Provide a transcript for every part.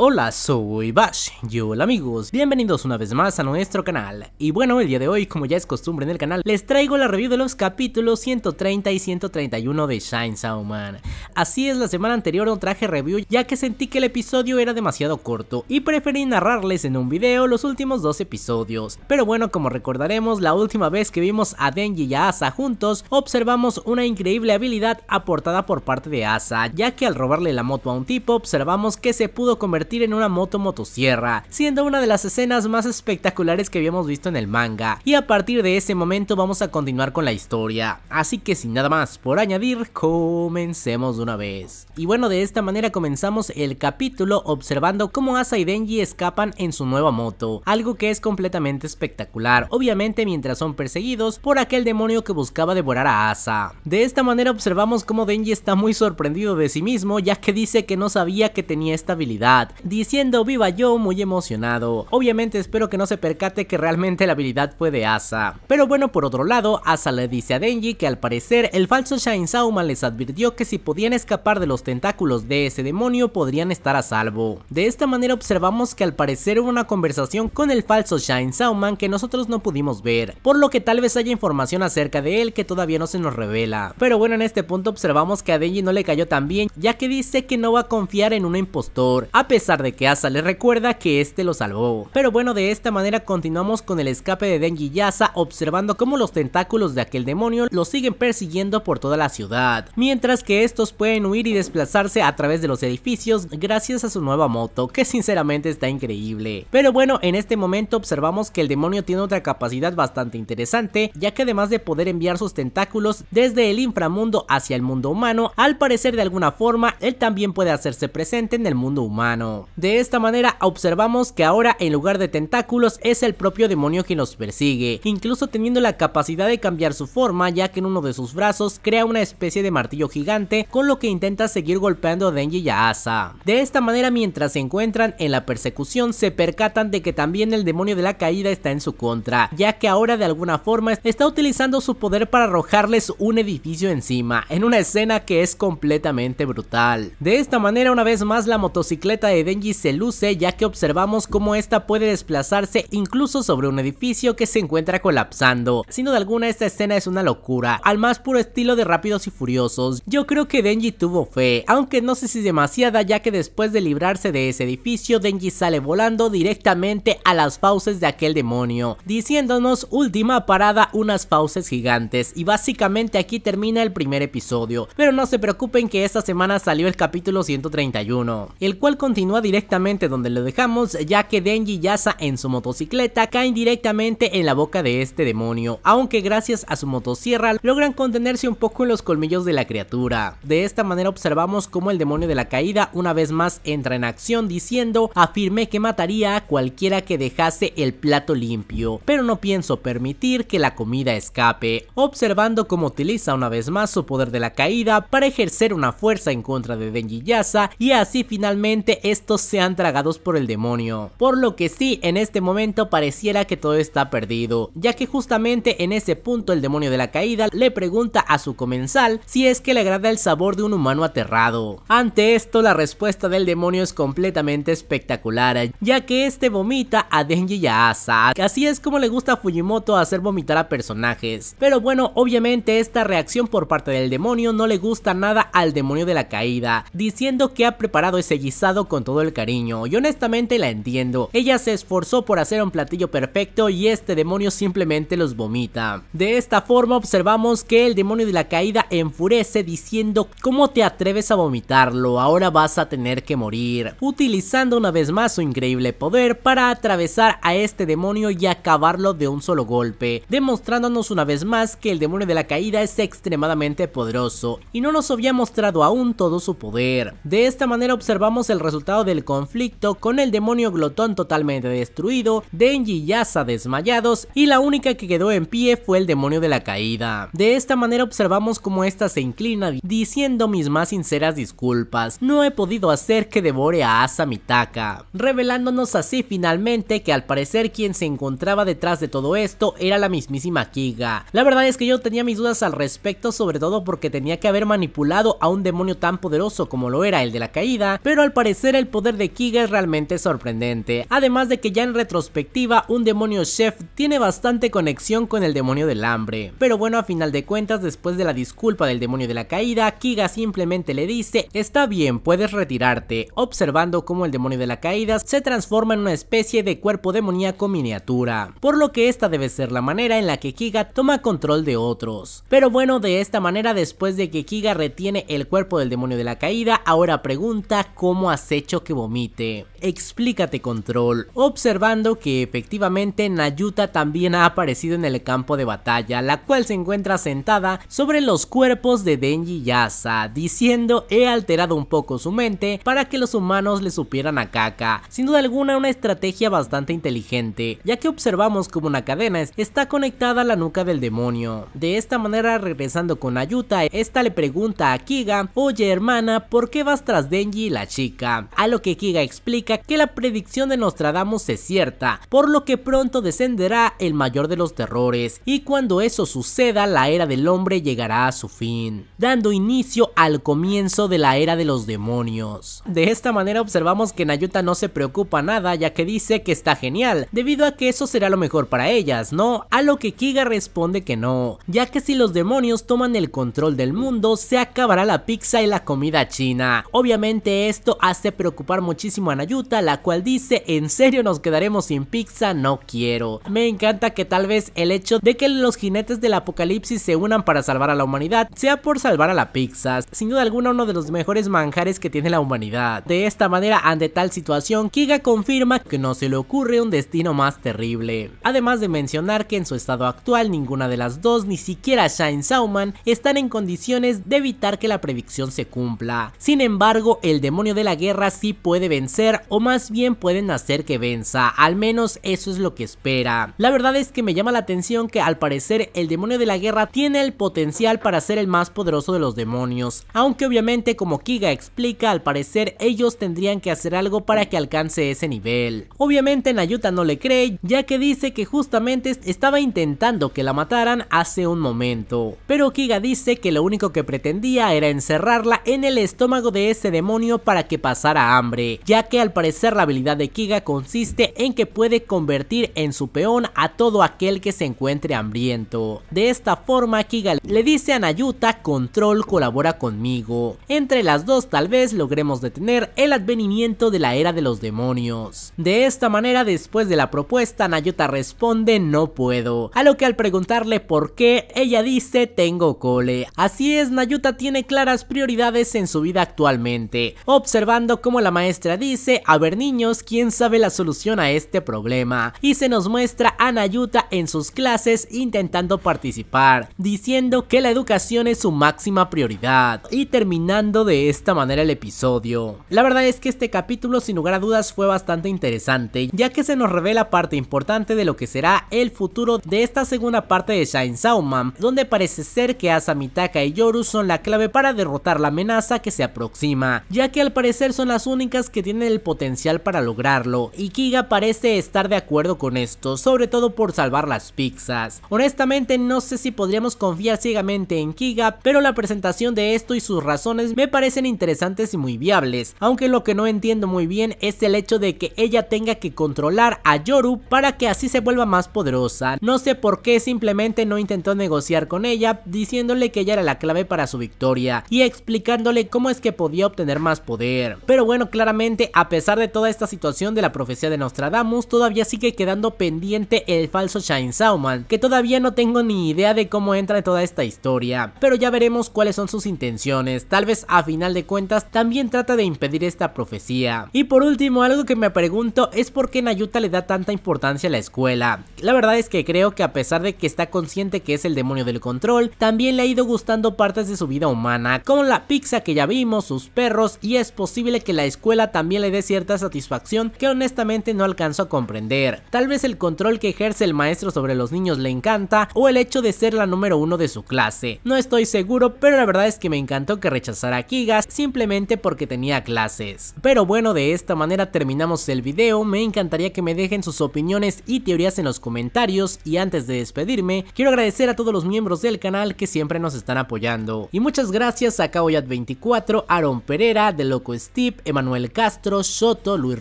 Hola, soy Bash, y hola amigos, bienvenidos una vez más a nuestro canal. Y bueno, el día de hoy, como ya es costumbre en el canal, les traigo la review de los capítulos 130 y 131 de Shine Sauman. Así es, la semana anterior no traje review ya que sentí que el episodio era demasiado corto y preferí narrarles en un video los últimos dos episodios. Pero bueno, como recordaremos, la última vez que vimos a Denji y a Asa juntos, observamos una increíble habilidad aportada por parte de Asa, ya que al robarle la moto a un tipo, observamos que se pudo convertir en una moto motosierra, siendo una de las escenas más espectaculares que habíamos visto en el manga, y a partir de ese momento vamos a continuar con la historia, así que sin nada más por añadir, comencemos de una vez. Y bueno, de esta manera comenzamos el capítulo observando cómo Asa y Denji escapan en su nueva moto, algo que es completamente espectacular, obviamente mientras son perseguidos por aquel demonio que buscaba devorar a Asa. De esta manera observamos cómo Denji está muy sorprendido de sí mismo ya que dice que no sabía que tenía esta habilidad, diciendo viva yo muy emocionado. Obviamente espero que no se percate que realmente la habilidad fue de Asa. Pero bueno, por otro lado, Asa le dice a Denji que al parecer el falso Shine Sauman les advirtió que si podían escapar de los tentáculos de ese demonio podrían estar a salvo. De esta manera observamos que al parecer hubo una conversación con el falso Shine Sauman que nosotros no pudimos ver, por lo que tal vez haya información acerca de él que todavía no se nos revela. Pero bueno, en este punto observamos que a Denji no le cayó tan bien, ya que dice que no va a confiar en un impostor, a pesar de que Asa le recuerda que este lo salvó. Pero bueno, de esta manera continuamos con el escape de Denji y Asa observando cómo los tentáculos de aquel demonio lo siguen persiguiendo por toda la ciudad, mientras que estos pueden huir y desplazarse a través de los edificios gracias a su nueva moto, que sinceramente está increíble. Pero bueno, en este momento observamos que el demonio tiene otra capacidad bastante interesante, ya que además de poder enviar sus tentáculos desde el inframundo hacia el mundo humano, al parecer de alguna forma, él también puede hacerse presente en el mundo humano. De esta manera observamos que ahora en lugar de tentáculos es el propio demonio que nos persigue, incluso teniendo la capacidad de cambiar su forma ya que en uno de sus brazos crea una especie de martillo gigante con lo que intenta seguir golpeando a Denji y a Asa. De esta manera mientras se encuentran en la persecución se percatan de que también el demonio de la caída está en su contra, ya que ahora de alguna forma está utilizando su poder para arrojarles un edificio encima, en una escena que es completamente brutal. De esta manera una vez más la motocicleta de Denji se luce ya que observamos cómo esta puede desplazarse incluso sobre un edificio que se encuentra colapsando. Sin duda alguna esta escena es una locura, al más puro estilo de Rápidos y Furiosos. Yo creo que Denji tuvo fe, aunque no sé si demasiada ya que después de librarse de ese edificio Denji sale volando directamente a las fauces de aquel demonio, diciéndonos última parada unas fauces gigantes y básicamente aquí termina el primer episodio, pero no se preocupen que esta semana salió el capítulo 131, el cual continúa directamente donde lo dejamos ya que Denji Yasa en su motocicleta caen directamente en la boca de este demonio, aunque gracias a su motosierra logran contenerse un poco en los colmillos de la criatura. De esta manera observamos cómo el demonio de la caída una vez más entra en acción diciendo afirmé que mataría a cualquiera que dejase el plato limpio, pero no pienso permitir que la comida escape, observando cómo utiliza una vez más su poder de la caída para ejercer una fuerza en contra de Denji Yasa y así finalmente es estos sean tragados por el demonio. Por lo que sí, en este momento pareciera que todo está perdido, ya que justamente en ese punto el demonio de la caída le pregunta a su comensal si es que le agrada el sabor de un humano aterrado. Ante esto, la respuesta del demonio es completamente espectacular, ya que este vomita a Denji y a Asa. Así es como le gusta a Fujimoto hacer vomitar a personajes. Pero bueno, obviamente esta reacción por parte del demonio no le gusta nada al demonio de la caída, diciendo que ha preparado ese guisado con todo el cariño y honestamente la entiendo. Ella se esforzó por hacer un platillo perfecto y este demonio simplemente los vomita. De esta forma observamos que el demonio de la caída enfurece diciendo ¿Cómo te atreves a vomitarlo? Ahora vas a tener que morir. Utilizando una vez más su increíble poder para atravesar a este demonio y acabarlo de un solo golpe, demostrándonos una vez más que el demonio de la caída es extremadamente poderoso y no nos había mostrado aún todo su poder. De esta manera observamos el resultado del conflicto con el demonio glotón totalmente destruido, Denji y Yasa desmayados y la única que quedó en pie fue el demonio de la caída. De esta manera observamos cómo esta se inclina diciendo mis más sinceras disculpas, no he podido hacer que devore a Asa Mitaka, revelándonos así finalmente que al parecer quien se encontraba detrás de todo esto era la mismísima Kiga. La verdad es que yo tenía mis dudas al respecto sobre todo porque tenía que haber manipulado a un demonio tan poderoso como lo era el de la caída, pero al parecer el el poder de Kiga es realmente sorprendente, además de que ya en retrospectiva un demonio chef tiene bastante conexión con el demonio del hambre. Pero bueno, a final de cuentas, después de la disculpa del demonio de la caída, Kiga simplemente le dice, está bien, puedes retirarte, observando cómo el demonio de la caída se transforma en una especie de cuerpo demoníaco miniatura, por lo que esta debe ser la manera en la que Kiga toma control de otros. Pero bueno, de esta manera, después de que Kiga retiene el cuerpo del demonio de la caída, ahora pregunta cómo has hecho que vomite, Explícate Control, observando que efectivamente Nayuta también ha aparecido en el campo de batalla, la cual se encuentra sentada sobre los cuerpos de Denji y Yasa, diciendo he alterado un poco su mente para que los humanos le supieran a Kaka. Sin duda alguna una estrategia bastante inteligente, ya que observamos como una cadena está conectada a la nuca del demonio. De esta manera regresando con Nayuta, esta le pregunta a Kiga, oye hermana, ¿por qué vas tras Denji y la chica? A lo que Kiga explica que la predicción de Nostradamus es cierta, por lo que pronto descenderá el mayor de los terrores, y cuando eso suceda la era del hombre llegará a su fin, dando inicio al comienzo de la era de los demonios. De esta manera observamos que Nayuta no se preocupa nada ya que dice que está genial, debido a que eso será lo mejor para ellas, ¿no? A lo que Kiga responde que no, ya que si los demonios toman el control del mundo se acabará la pizza y la comida china. Obviamente esto hace preocupar muchísimo a Nayuta la cual dice, en serio nos quedaremos sin pizza, no quiero. Me encanta que tal vez el hecho de que los jinetes del apocalipsis se unan para salvar a la humanidad, sea por salvar a la pizza, sin duda alguna uno de los mejores manjares que tiene la humanidad. De esta manera, ante tal situación, Kiga confirma que no se le ocurre un destino más terrible. Además de mencionar que en su estado actual, ninguna de las dos, ni siquiera Shine Sauman, están en condiciones de evitar que la predicción se cumpla. Sin embargo, el demonio de la guerra sí puede vencer o más bien pueden hacer que venza, al menos eso es lo que espera. La verdad es que me llama la atención que al parecer el demonio de la guerra tiene el potencial para ser el más poderoso de los demonios, aunque obviamente como Kiga explica al parecer ellos tendrían que hacer algo para que alcance ese nivel. Obviamente Nayuta no le cree ya que dice que justamente estaba intentando que la mataran hace un momento, pero Kiga dice que lo único que pretendía era encerrarla en el estómago de ese demonio para que pasara hambre, ya que al parecer la habilidad de Kiga consiste en que puede convertir en su peón a todo aquel que se encuentre hambriento. De esta forma Kiga le dice a Nayuta control colabora conmigo. Entre las dos tal vez logremos detener el advenimiento de la era de los demonios. De esta manera después de la propuesta Nayuta responde no puedo. A lo que al preguntarle por qué ella dice tengo cole. Así es Nayuta tiene claras prioridades en su vida actualmente. Observando como la maestra dice a ver niños, ¿quién sabe la solución a este problema? Y se nos muestra a Nayuta en sus clases intentando participar, diciendo que la educación es su máxima prioridad y terminando de esta manera el episodio. La verdad es que este capítulo sin lugar a dudas fue bastante interesante, ya que se nos revela parte importante de lo que será el futuro de esta segunda parte de Shine Sauman, donde parece ser que Asamitaka y Yoru son la clave para derrotar la amenaza que se aproxima, ya que al parecer son las únicas que tienen el potencial potencial para lograrlo y Kiga parece estar de acuerdo con esto, sobre todo por salvar las pizzas. Honestamente no sé si podríamos confiar ciegamente en Kiga, pero la presentación de esto y sus razones me parecen interesantes y muy viables, aunque lo que no entiendo muy bien es el hecho de que ella tenga que controlar a Yoru para que así se vuelva más poderosa. No sé por qué simplemente no intentó negociar con ella diciéndole que ella era la clave para su victoria y explicándole cómo es que podía obtener más poder. Pero bueno, claramente a pesar pesar de toda esta situación de la profecía de Nostradamus, todavía sigue quedando pendiente el falso Shine Sauman, que todavía no tengo ni idea de cómo entra en toda esta historia, pero ya veremos cuáles son sus intenciones, tal vez a final de cuentas también trata de impedir esta profecía. Y por último, algo que me pregunto es por qué Nayuta le da tanta importancia a la escuela. La verdad es que creo que a pesar de que está consciente que es el demonio del control, también le ha ido gustando partes de su vida humana, como la pizza que ya vimos, sus perros, y es posible que la escuela también le dé cierta satisfacción que honestamente no alcanzo a comprender. Tal vez el control que ejerce el maestro sobre los niños le encanta o el hecho de ser la número uno de su clase. No estoy seguro, pero la verdad es que me encantó que rechazara a Kigas simplemente porque tenía clases. Pero bueno, de esta manera terminamos el video, me encantaría que me dejen sus opiniones y teorías en los comentarios y antes de despedirme, quiero agradecer a todos los miembros del canal que siempre nos están apoyando. Y muchas gracias a Kaoyat24, Aaron Pereira, De Loco Steve, Emanuel Castro, Soto, Luis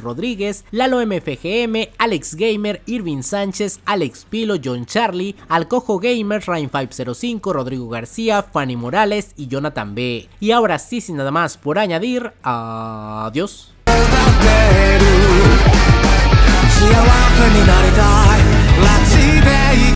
Rodríguez, Lalo MFGM, Alex Gamer, Irving Sánchez, Alex Pilo, John Charlie, Alcojo Gamer, Rain505, Rodrigo García, Fanny Morales y Jonathan B. Y ahora sí, sin nada más por añadir, adiós.